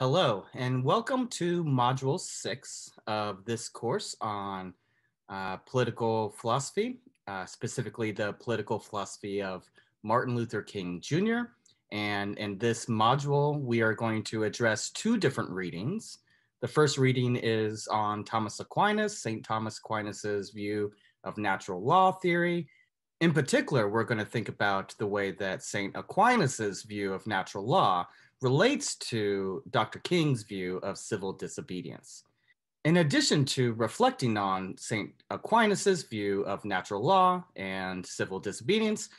Hello, and welcome to Module 6 of this course on uh, political philosophy, uh, specifically the political philosophy of Martin Luther King Jr. And in this module, we are going to address two different readings. The first reading is on Thomas Aquinas, St. Thomas Aquinas's view of natural law theory. In particular, we're going to think about the way that St. Aquinas's view of natural law relates to Dr. King's view of civil disobedience. In addition to reflecting on St. Aquinas' view of natural law and civil disobedience,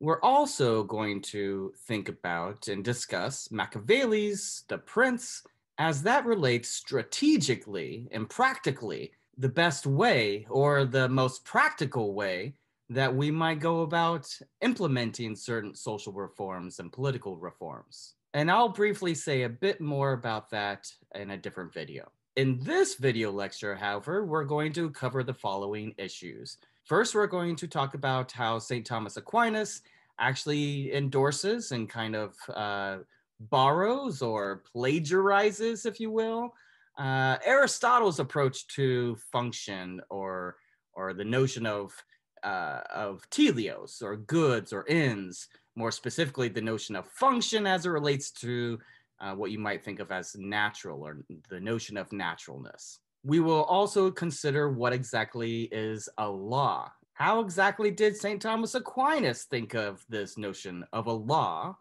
we're also going to think about and discuss Machiavelli's The Prince as that relates strategically and practically the best way or the most practical way that we might go about implementing certain social reforms and political reforms. And I'll briefly say a bit more about that in a different video. In this video lecture, however, we're going to cover the following issues. First, we're going to talk about how St. Thomas Aquinas actually endorses and kind of uh, borrows or plagiarizes, if you will, uh, Aristotle's approach to function or, or the notion of, uh, of teleos or goods or ends more specifically the notion of function as it relates to uh, what you might think of as natural or the notion of naturalness. We will also consider what exactly is a law. How exactly did St. Thomas Aquinas think of this notion of a law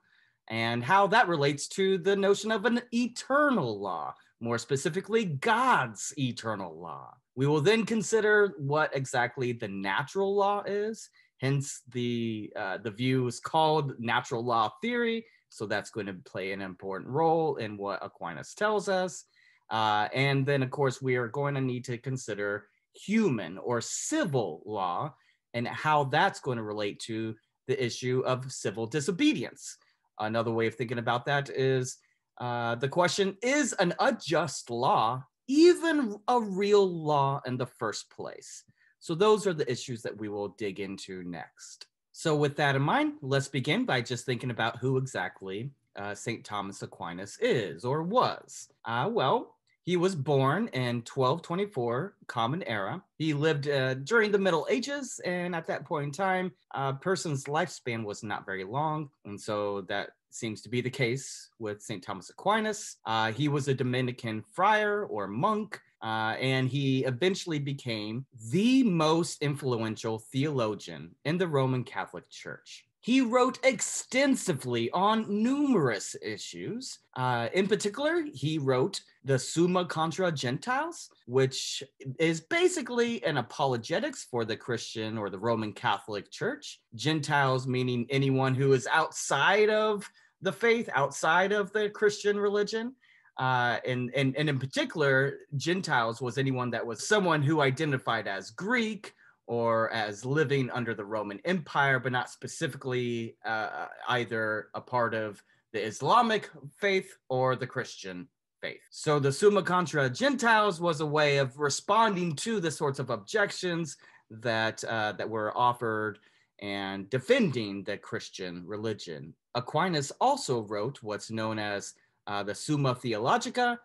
and how that relates to the notion of an eternal law, more specifically, God's eternal law? We will then consider what exactly the natural law is Hence, the uh, the view is called natural law theory. So that's going to play an important role in what Aquinas tells us. Uh, and then, of course, we are going to need to consider human or civil law and how that's going to relate to the issue of civil disobedience. Another way of thinking about that is uh, the question is an unjust law even a real law in the first place? So those are the issues that we will dig into next. So with that in mind, let's begin by just thinking about who exactly uh, St. Thomas Aquinas is or was. Uh, well, he was born in 1224 Common Era. He lived uh, during the Middle Ages, and at that point in time, a person's lifespan was not very long, and so that seems to be the case with St. Thomas Aquinas. Uh, he was a Dominican friar or monk uh, and he eventually became the most influential theologian in the Roman Catholic Church. He wrote extensively on numerous issues. Uh, in particular, he wrote the Summa Contra Gentiles, which is basically an apologetics for the Christian or the Roman Catholic Church. Gentiles meaning anyone who is outside of the faith, outside of the Christian religion uh, and, and, and in particular, Gentiles was anyone that was someone who identified as Greek or as living under the Roman Empire, but not specifically uh, either a part of the Islamic faith or the Christian faith. So the Summa Contra Gentiles was a way of responding to the sorts of objections that, uh, that were offered and defending the Christian religion. Aquinas also wrote what's known as uh, the Summa Theologica,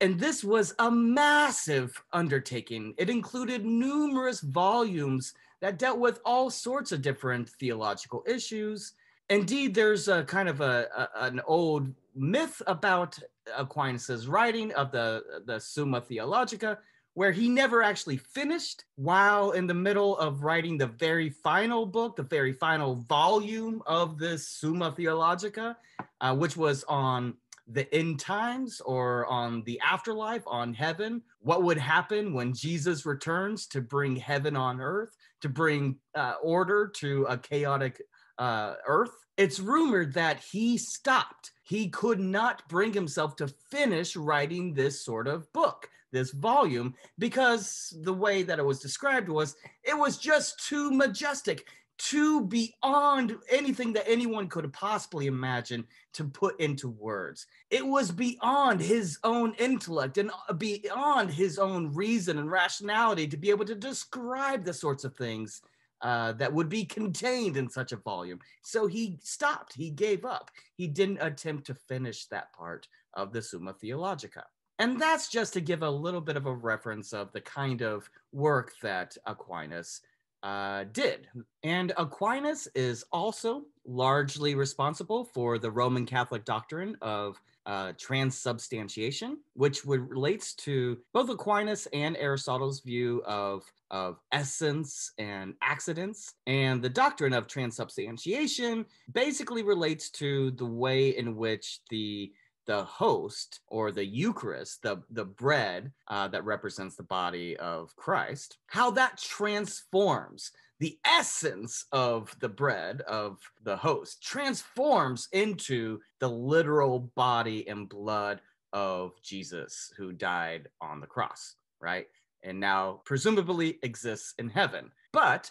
and this was a massive undertaking. It included numerous volumes that dealt with all sorts of different theological issues. Indeed, there's a kind of a, a an old myth about Aquinas' writing of the, the Summa Theologica, where he never actually finished while in the middle of writing the very final book, the very final volume of this Summa Theologica, uh, which was on the end times or on the afterlife, on heaven, what would happen when Jesus returns to bring heaven on earth, to bring uh, order to a chaotic uh, earth. It's rumored that he stopped. He could not bring himself to finish writing this sort of book, this volume, because the way that it was described was it was just too majestic. To beyond anything that anyone could possibly imagine to put into words. It was beyond his own intellect and uh, beyond his own reason and rationality to be able to describe the sorts of things uh, that would be contained in such a volume. So he stopped, he gave up. He didn't attempt to finish that part of the Summa Theologica. And that's just to give a little bit of a reference of the kind of work that Aquinas uh, did. And Aquinas is also largely responsible for the Roman Catholic doctrine of uh, transubstantiation, which relates to both Aquinas and Aristotle's view of, of essence and accidents. And the doctrine of transubstantiation basically relates to the way in which the the host or the Eucharist, the, the bread uh, that represents the body of Christ, how that transforms the essence of the bread of the host, transforms into the literal body and blood of Jesus who died on the cross, right? And now presumably exists in heaven. But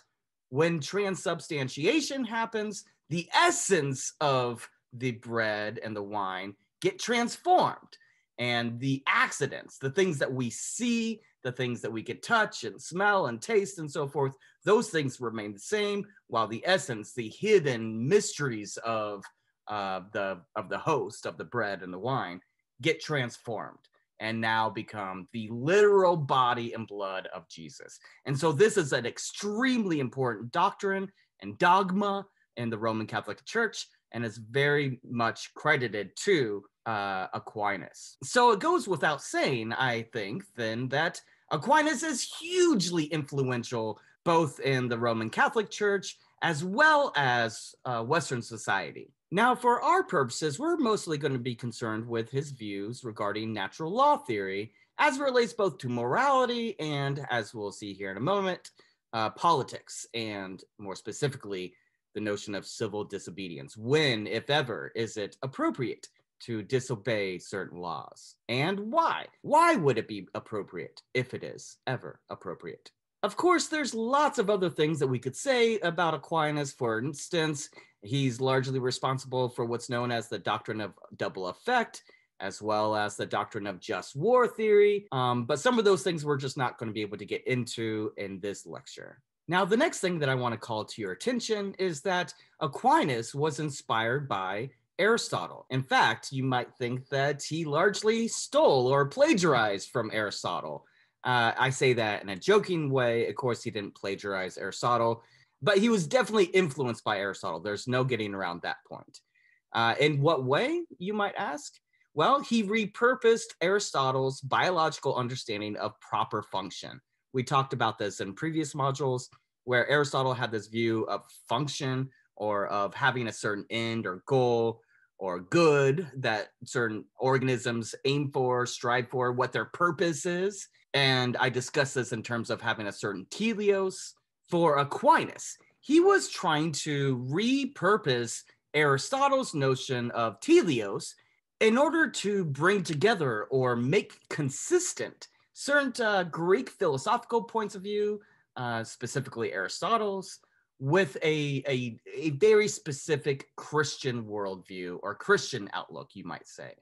when transubstantiation happens, the essence of the bread and the wine get transformed. And the accidents, the things that we see, the things that we can touch and smell and taste and so forth, those things remain the same, while the essence, the hidden mysteries of uh, the of the host of the bread and the wine get transformed and now become the literal body and blood of Jesus. And so this is an extremely important doctrine and dogma in the Roman Catholic Church and is very much credited to uh, Aquinas. So it goes without saying, I think, then that Aquinas is hugely influential both in the Roman Catholic Church as well as uh, Western society. Now, for our purposes, we're mostly going to be concerned with his views regarding natural law theory as it relates both to morality and, as we'll see here in a moment, uh, politics, and more specifically, the notion of civil disobedience. When, if ever, is it appropriate to disobey certain laws? And why? Why would it be appropriate if it is ever appropriate? Of course, there's lots of other things that we could say about Aquinas. For instance, he's largely responsible for what's known as the doctrine of double effect, as well as the doctrine of just war theory. Um, but some of those things we're just not going to be able to get into in this lecture. Now, the next thing that I want to call to your attention is that Aquinas was inspired by Aristotle. In fact, you might think that he largely stole or plagiarized from Aristotle. Uh, I say that in a joking way. Of course, he didn't plagiarize Aristotle, but he was definitely influenced by Aristotle. There's no getting around that point. Uh, in what way, you might ask? Well, he repurposed Aristotle's biological understanding of proper function. We talked about this in previous modules where Aristotle had this view of function or of having a certain end or goal or good that certain organisms aim for, strive for, what their purpose is. And I discussed this in terms of having a certain telios. For Aquinas, he was trying to repurpose Aristotle's notion of telios in order to bring together or make consistent certain uh, Greek philosophical points of view, uh, specifically Aristotle's, with a, a, a very specific Christian worldview or Christian outlook, you might say.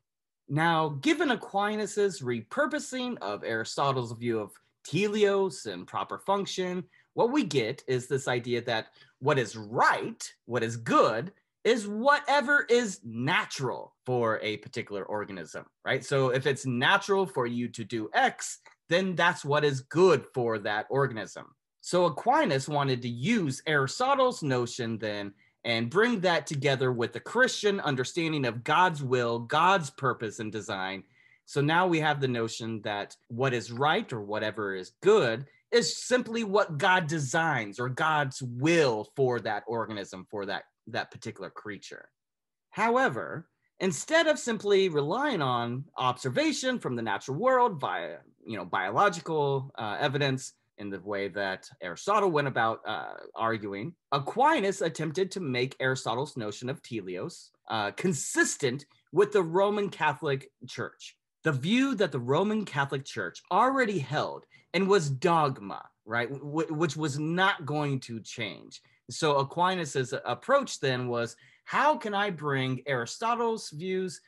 Now, given Aquinas's repurposing of Aristotle's view of teleos and proper function, what we get is this idea that what is right, what is good, is whatever is natural for a particular organism, right? So if it's natural for you to do X, then that's what is good for that organism. So Aquinas wanted to use Aristotle's notion then and bring that together with the Christian understanding of God's will, God's purpose and design. So now we have the notion that what is right or whatever is good is simply what God designs or God's will for that organism, for that, that particular creature. However, instead of simply relying on observation from the natural world via you know biological uh, evidence in the way that aristotle went about uh, arguing aquinas attempted to make aristotle's notion of teleos uh, consistent with the roman catholic church the view that the roman catholic church already held and was dogma right w- which was not going to change so aquinas's approach then was how can I bring Aristotle's views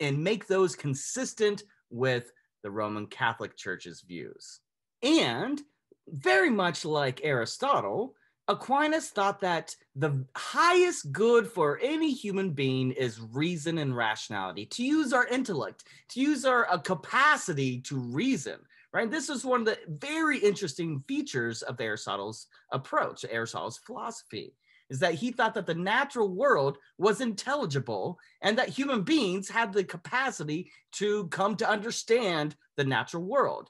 and make those consistent with the Roman Catholic Church's views? And very much like Aristotle, Aquinas thought that the highest good for any human being is reason and rationality, to use our intellect, to use our uh, capacity to reason, right? This is one of the very interesting features of Aristotle's approach, Aristotle's philosophy is that he thought that the natural world was intelligible and that human beings had the capacity to come to understand the natural world.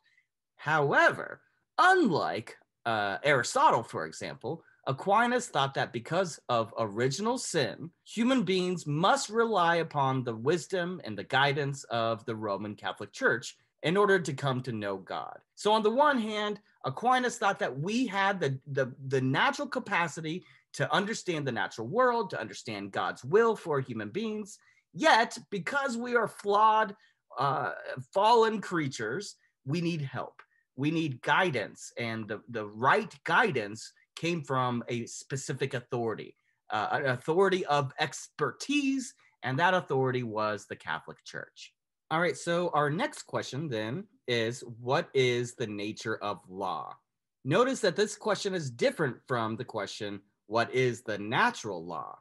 However, unlike uh, Aristotle, for example, Aquinas thought that because of original sin, human beings must rely upon the wisdom and the guidance of the Roman Catholic Church in order to come to know God. So, on the one hand, Aquinas thought that we had the, the, the natural capacity to understand the natural world, to understand God's will for human beings. Yet, because we are flawed, uh, fallen creatures, we need help. We need guidance. And the, the right guidance came from a specific authority, uh, an authority of expertise. And that authority was the Catholic Church. All right. So, our next question then is what is the nature of law? Notice that this question is different from the question what is the natural law?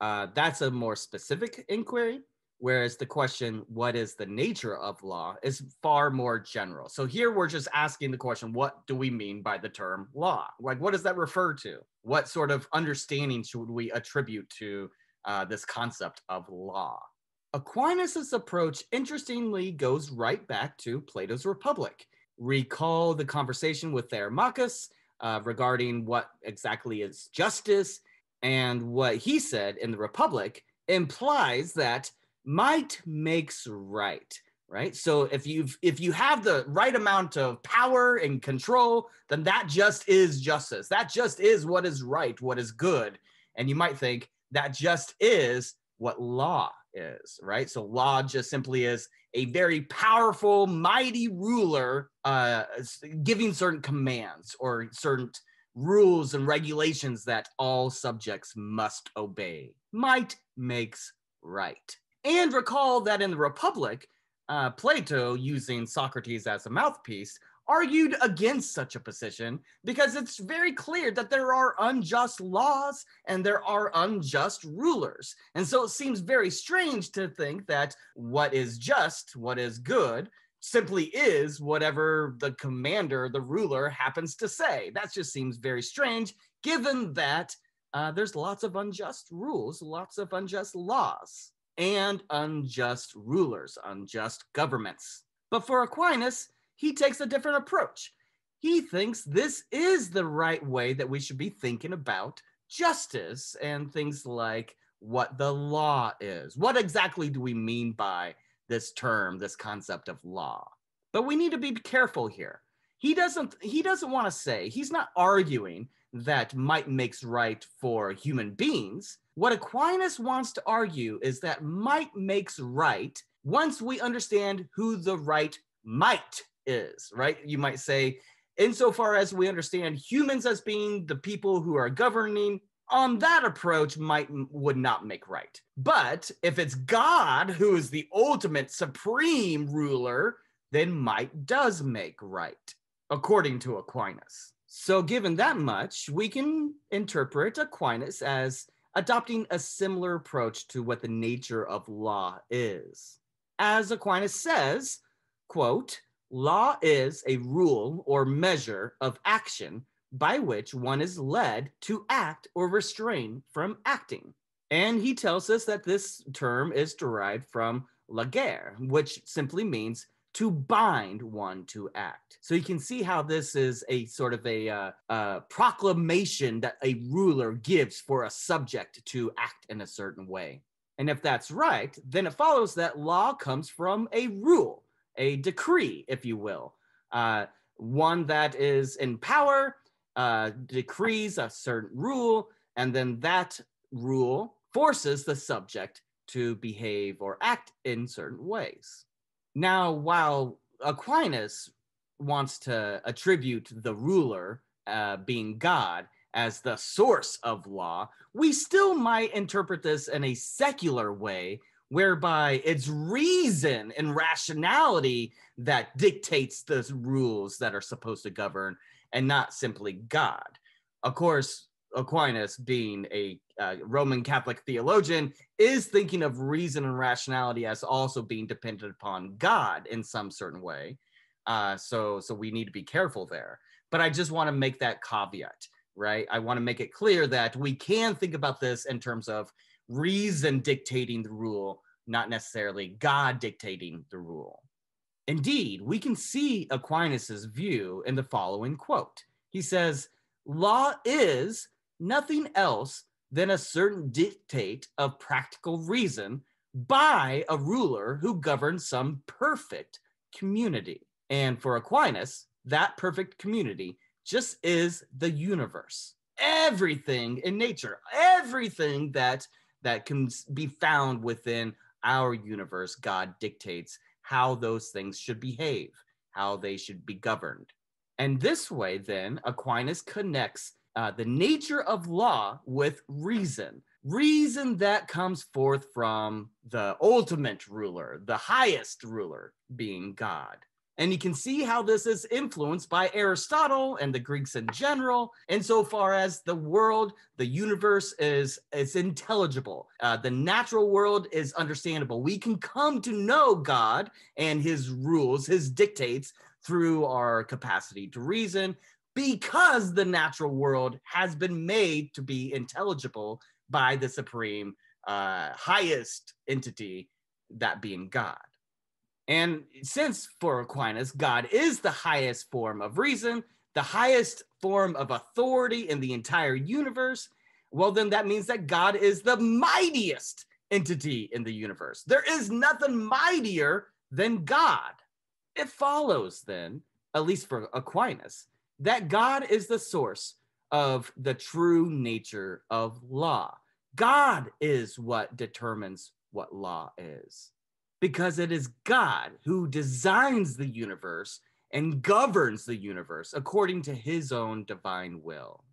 Uh, that's a more specific inquiry, whereas the question, what is the nature of law, is far more general. So here we're just asking the question, what do we mean by the term law? Like, what does that refer to? What sort of understanding should we attribute to uh, this concept of law? Aquinas's approach, interestingly, goes right back to Plato's Republic. Recall the conversation with Theramachus, uh, regarding what exactly is justice. And what he said in The Republic implies that might makes right right so if you've if you have the right amount of power and control then that just is justice that just is what is right what is good and you might think that just is what law is, right? So law just simply is a very powerful, mighty ruler uh, giving certain commands or certain rules and regulations that all subjects must obey. Might makes right. And recall that in the Republic, uh, Plato, using Socrates as a mouthpiece, argued against such a position because it's very clear that there are unjust laws and there are unjust rulers. And so it seems very strange to think that what is just, what is good, simply is whatever the commander, the ruler happens to say. That just seems very strange given that uh, there's lots of unjust rules, lots of unjust laws, and unjust rulers, unjust governments. But for Aquinas, he takes a different approach. He thinks this is the right way that we should be thinking about justice and things like what the law is. What exactly do we mean by this term, this concept of law? But we need to be careful here. He doesn't he doesn't want to say, he's not arguing that might makes right for human beings. What Aquinas wants to argue is that might makes right once we understand who the right might is, right? You might say, insofar as we understand humans as being the people who are governing on um, that approach might would not make right but if it's god who is the ultimate supreme ruler then might does make right according to aquinas so given that much we can interpret aquinas as adopting a similar approach to what the nature of law is as aquinas says quote Law is a rule or measure of action by which one is led to act or restrain from acting. And he tells us that this term is derived from lagere, which simply means to bind one to act. So you can see how this is a sort of a uh, uh, proclamation that a ruler gives for a subject to act in a certain way. And if that's right, then it follows that law comes from a rule a decree, if you will, uh, one that is in power, uh, decrees a certain rule, and then that rule forces the subject to behave or act in certain ways. Now, while Aquinas wants to attribute the ruler uh, being God as the source of law, we still might interpret this in a secular way whereby it's reason and rationality that dictates the rules that are supposed to govern and not simply God. Of course, Aquinas, being a uh, Roman Catholic theologian, is thinking of reason and rationality as also being dependent upon God in some certain way. Uh, so, so we need to be careful there. But I just want to make that caveat, right? I want to make it clear that we can think about this in terms of reason dictating the rule, not necessarily God dictating the rule. Indeed, we can see Aquinas's view in the following quote. He says, "Law is nothing else than a certain dictate of practical reason by a ruler who governs some perfect community." And for Aquinas, that perfect community just is the universe. Everything in nature, everything that that can be found within our universe, God dictates how those things should behave, how they should be governed. And this way, then, Aquinas connects uh, the nature of law with reason. Reason that comes forth from the ultimate ruler, the highest ruler, being God. And you can see how this is influenced by Aristotle and the Greeks in general, insofar as the world, the universe is, is intelligible. Uh, the natural world is understandable. We can come to know God and his rules, his dictates through our capacity to reason, because the natural world has been made to be intelligible by the supreme, uh, highest entity, that being God. And since for Aquinas, God is the highest form of reason, the highest form of authority in the entire universe, well, then that means that God is the mightiest entity in the universe. There is nothing mightier than God. It follows then, at least for Aquinas, that God is the source of the true nature of law. God is what determines what law is because it is God who designs the universe and governs the universe according to his own divine will.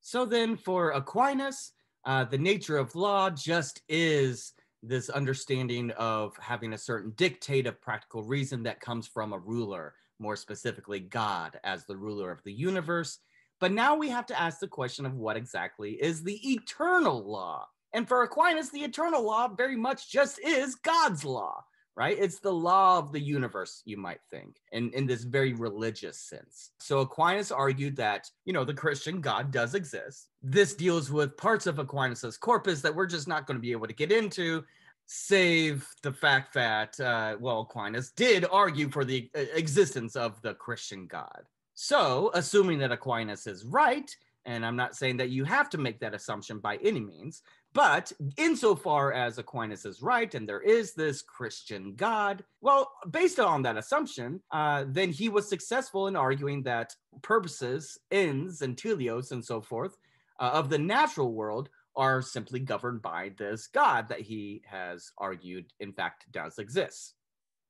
So then, for Aquinas, uh, the nature of law just is this understanding of having a certain dictate of practical reason that comes from a ruler, more specifically, God as the ruler of the universe. But now we have to ask the question of what exactly is the eternal law? And for Aquinas, the eternal law very much just is God's law right? It's the law of the universe, you might think, in, in this very religious sense. So Aquinas argued that, you know, the Christian God does exist. This deals with parts of Aquinas's corpus that we're just not going to be able to get into save the fact that, uh, well, Aquinas did argue for the uh, existence of the Christian God. So, assuming that Aquinas is right, and I'm not saying that you have to make that assumption by any means, but insofar as Aquinas is right, and there is this Christian God, well, based on that assumption, uh, then he was successful in arguing that purposes, ends, and telios, and so forth, uh, of the natural world are simply governed by this God that he has argued, in fact, does exist.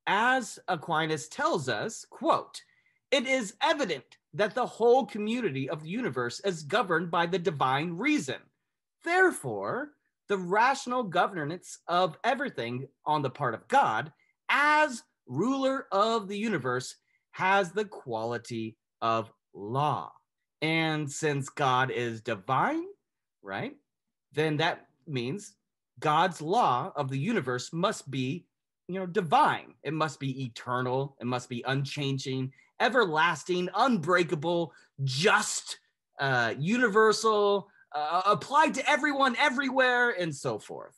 As Aquinas tells us, quote, it is evident that the whole community of the universe is governed by the divine reason Therefore, the rational governance of everything on the part of God as ruler of the universe has the quality of law. And since God is divine, right, then that means God's law of the universe must be, you know, divine. It must be eternal. It must be unchanging, everlasting, unbreakable, just, uh, universal, uh, applied to everyone everywhere and so forth.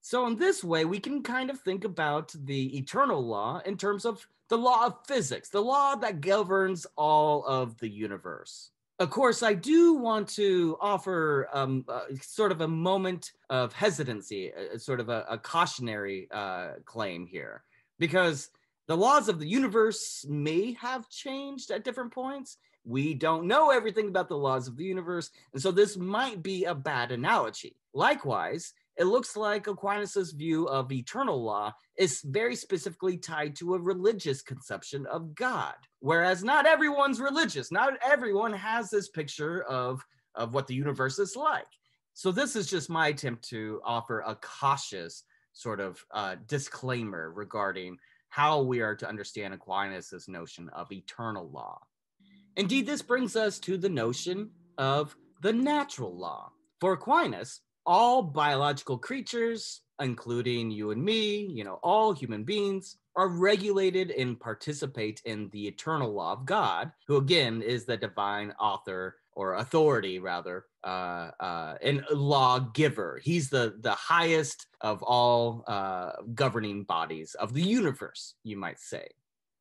So, in this way, we can kind of think about the eternal law in terms of the law of physics, the law that governs all of the universe. Of course, I do want to offer um, uh, sort of a moment of hesitancy, uh, uh sort of a, a cautionary uh, claim here, because the laws of the universe may have changed at different points we don't know everything about the laws of the universe, and so this might be a bad analogy. Likewise, it looks like Aquinas' view of eternal law is very specifically tied to a religious conception of God, whereas not everyone's religious. Not everyone has this picture of, of what the universe is like. So, this is just my attempt to offer a cautious sort of uh, disclaimer regarding how we are to understand Aquinas' notion of eternal law. Indeed, this brings us to the notion of the natural law. For Aquinas, all biological creatures, including you and me, you know, all human beings, are regulated and participate in the eternal law of God, who again is the divine author or authority rather uh, uh, and law giver he's the the highest of all uh, governing bodies of the universe you might say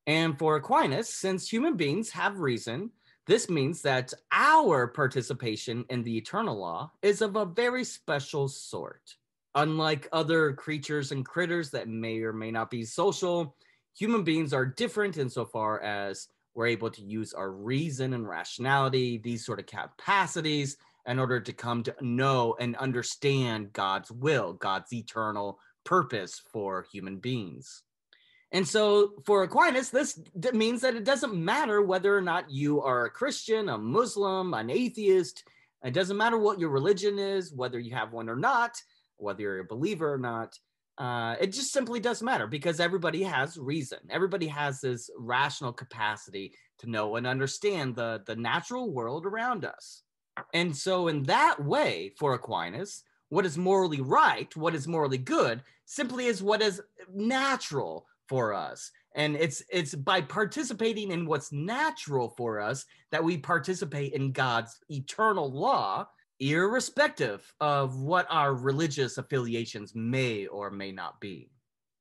and for Aquinas, since human beings have reason, this means that our participation in the eternal law is of a very special sort. Unlike other creatures and critters that may or may not be social, human beings are different insofar as we're able to use our reason and rationality, these sort of capacities, in order to come to know and understand God's will, God's eternal purpose for human beings. And so for Aquinas, this means that it doesn't matter whether or not you are a Christian, a Muslim, an atheist. It doesn't matter what your religion is, whether you have one or not, whether you're a believer or not. Uh, it just simply doesn't matter because everybody has reason. Everybody has this rational capacity to know and understand the, the natural world around us. And so, in that way, for Aquinas, what is morally right, what is morally good, simply is what is natural for us and it's it's by participating in what's natural for us that we participate in god's eternal law irrespective of what our religious affiliations may or may not be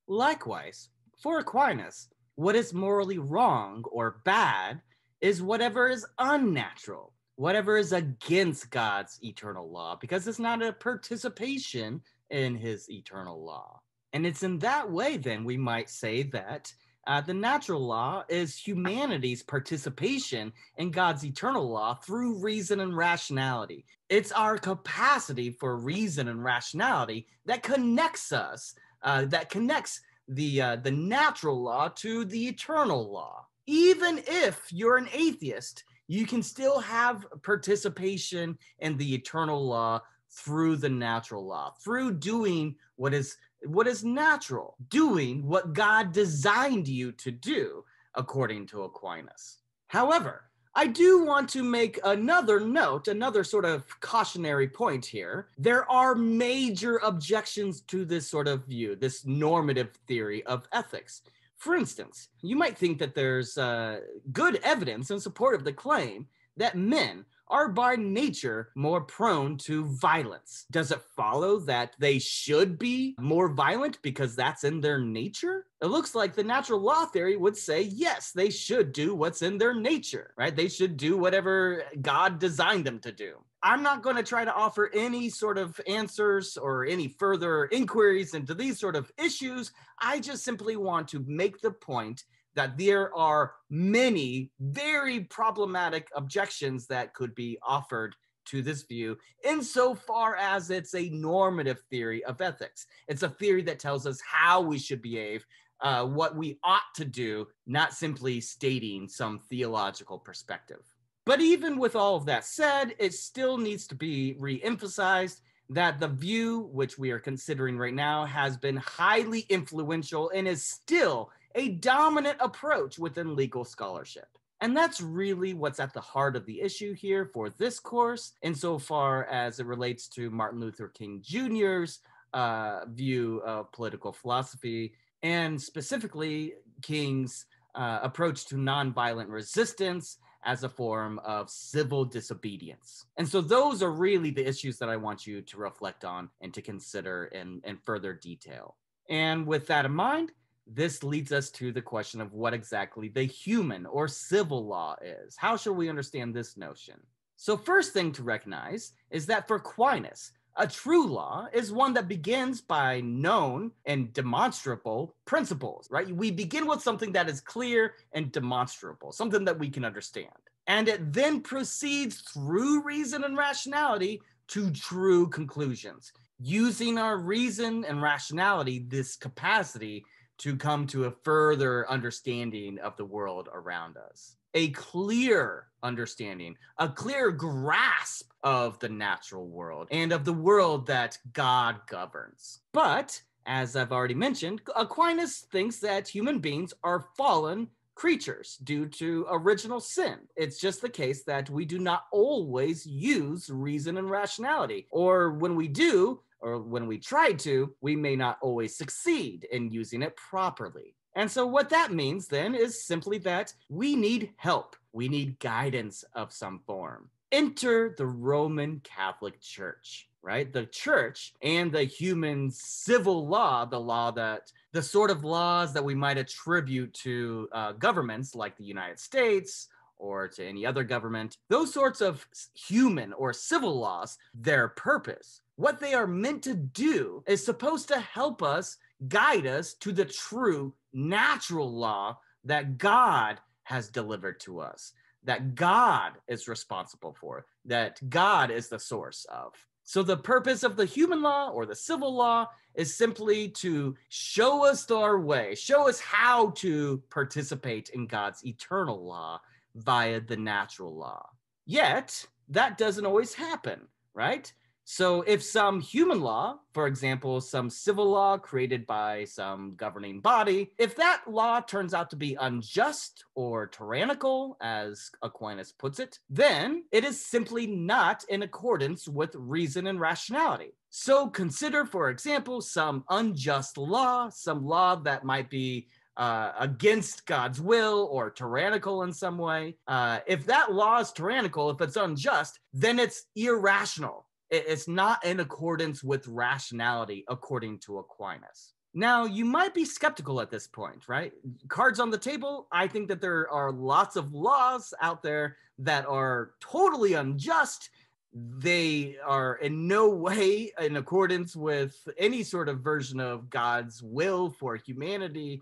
likewise for aquinas what is morally wrong or bad is whatever is unnatural whatever is against god's eternal law because it's not a participation in his eternal law and it's in that way, then, we might say that uh, the natural law is humanity's participation in God's eternal law through reason and rationality. It's our capacity for reason and rationality that connects us, uh, that connects the, uh, the natural law to the eternal law. Even if you're an atheist, you can still have participation in the eternal law through the natural law, through doing what is what is natural, doing what God designed you to do, according to Aquinas. However, I do want to make another note, another sort of cautionary point here. There are major objections to this sort of view, this normative theory of ethics. For instance, you might think that there's uh, good evidence in support of the claim that men are by nature more prone to violence. Does it follow that they should be more violent because that's in their nature? It looks like the natural law theory would say yes, they should do what's in their nature, right? They should do whatever God designed them to do. I'm not going to try to offer any sort of answers or any further inquiries into these sort of issues. I just simply want to make the point that there are many very problematic objections that could be offered to this view insofar as it's a normative theory of ethics. It's a theory that tells us how we should behave, uh, what we ought to do, not simply stating some theological perspective. But even with all of that said, it still needs to be reemphasized that the view, which we are considering right now, has been highly influential and is still a dominant approach within legal scholarship. And that's really what's at the heart of the issue here for this course, insofar as it relates to Martin Luther King Jr.'s uh, view of political philosophy and specifically King's uh, approach to nonviolent resistance as a form of civil disobedience. And so those are really the issues that I want you to reflect on and to consider in, in further detail. And with that in mind, this leads us to the question of what exactly the human or civil law is. How should we understand this notion? So, first thing to recognize is that for Aquinas, a true law is one that begins by known and demonstrable principles, right? We begin with something that is clear and demonstrable, something that we can understand. And it then proceeds through reason and rationality to true conclusions, using our reason and rationality, this capacity to come to a further understanding of the world around us, a clear understanding, a clear grasp of the natural world and of the world that God governs. But as I've already mentioned, Aquinas thinks that human beings are fallen creatures due to original sin. It's just the case that we do not always use reason and rationality, or when we do, or when we try to, we may not always succeed in using it properly. And so, what that means then is simply that we need help, we need guidance of some form. Enter the Roman Catholic Church, right? The church and the human civil law, the law that the sort of laws that we might attribute to uh, governments like the United States or to any other government, those sorts of human or civil laws, their purpose what they are meant to do is supposed to help us, guide us to the true natural law that God has delivered to us, that God is responsible for, that God is the source of. So, the purpose of the human law or the civil law is simply to show us our way, show us how to participate in God's eternal law via the natural law. Yet, that doesn't always happen, right? So, if some human law, for example, some civil law created by some governing body, if that law turns out to be unjust or tyrannical, as Aquinas puts it, then it is simply not in accordance with reason and rationality. So, consider, for example, some unjust law, some law that might be uh, against God's will or tyrannical in some way. Uh, if that law is tyrannical, if it's unjust, then it's irrational. It's not in accordance with rationality, according to Aquinas. Now, you might be skeptical at this point, right? Cards on the table. I think that there are lots of laws out there that are totally unjust. They are in no way in accordance with any sort of version of God's will for humanity.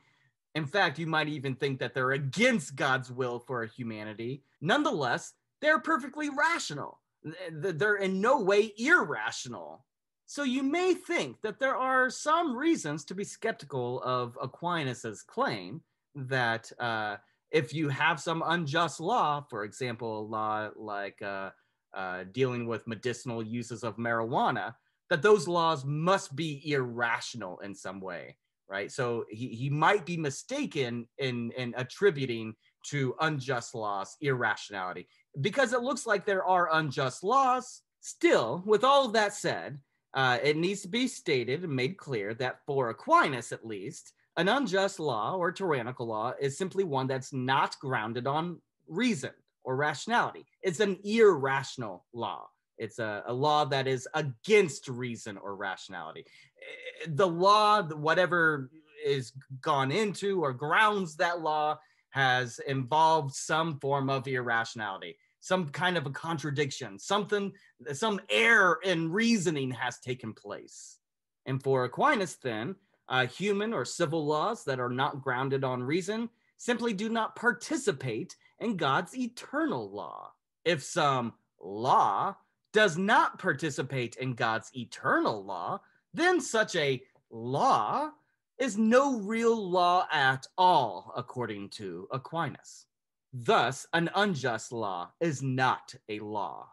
In fact, you might even think that they're against God's will for humanity. Nonetheless, they're perfectly rational they're in no way irrational. So you may think that there are some reasons to be skeptical of Aquinas's claim that uh, if you have some unjust law, for example, a law like uh, uh, dealing with medicinal uses of marijuana, that those laws must be irrational in some way, right? So he, he might be mistaken in, in attributing to unjust laws irrationality because it looks like there are unjust laws. Still, with all of that said, uh, it needs to be stated and made clear that for Aquinas, at least, an unjust law or tyrannical law is simply one that's not grounded on reason or rationality. It's an irrational law. It's a, a law that is against reason or rationality. Eh, the law, whatever is gone into or grounds that law, has involved some form of irrationality some kind of a contradiction, something, some error in reasoning has taken place. And for Aquinas, then, uh, human or civil laws that are not grounded on reason simply do not participate in God's eternal law. If some law does not participate in God's eternal law, then such a law is no real law at all, according to Aquinas. Thus, an unjust law is not a law.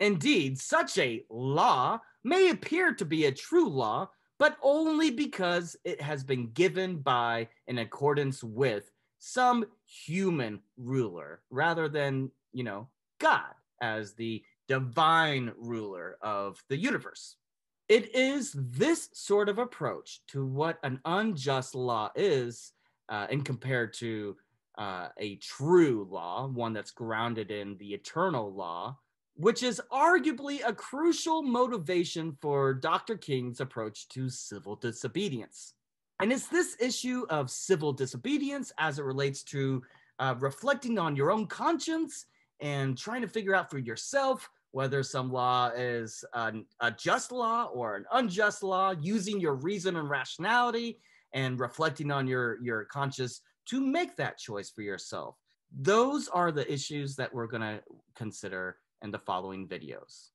Indeed, such a law may appear to be a true law, but only because it has been given by in accordance with some human ruler rather than, you know, God as the divine ruler of the universe. It is this sort of approach to what an unjust law is, uh, compared to uh, a true law, one that's grounded in the eternal law, which is arguably a crucial motivation for Dr. King's approach to civil disobedience. And it's this issue of civil disobedience as it relates to uh, reflecting on your own conscience and trying to figure out for yourself whether some law is an, a just law or an unjust law, using your reason and rationality and reflecting on your, your conscious to make that choice for yourself. Those are the issues that we're going to consider in the following videos.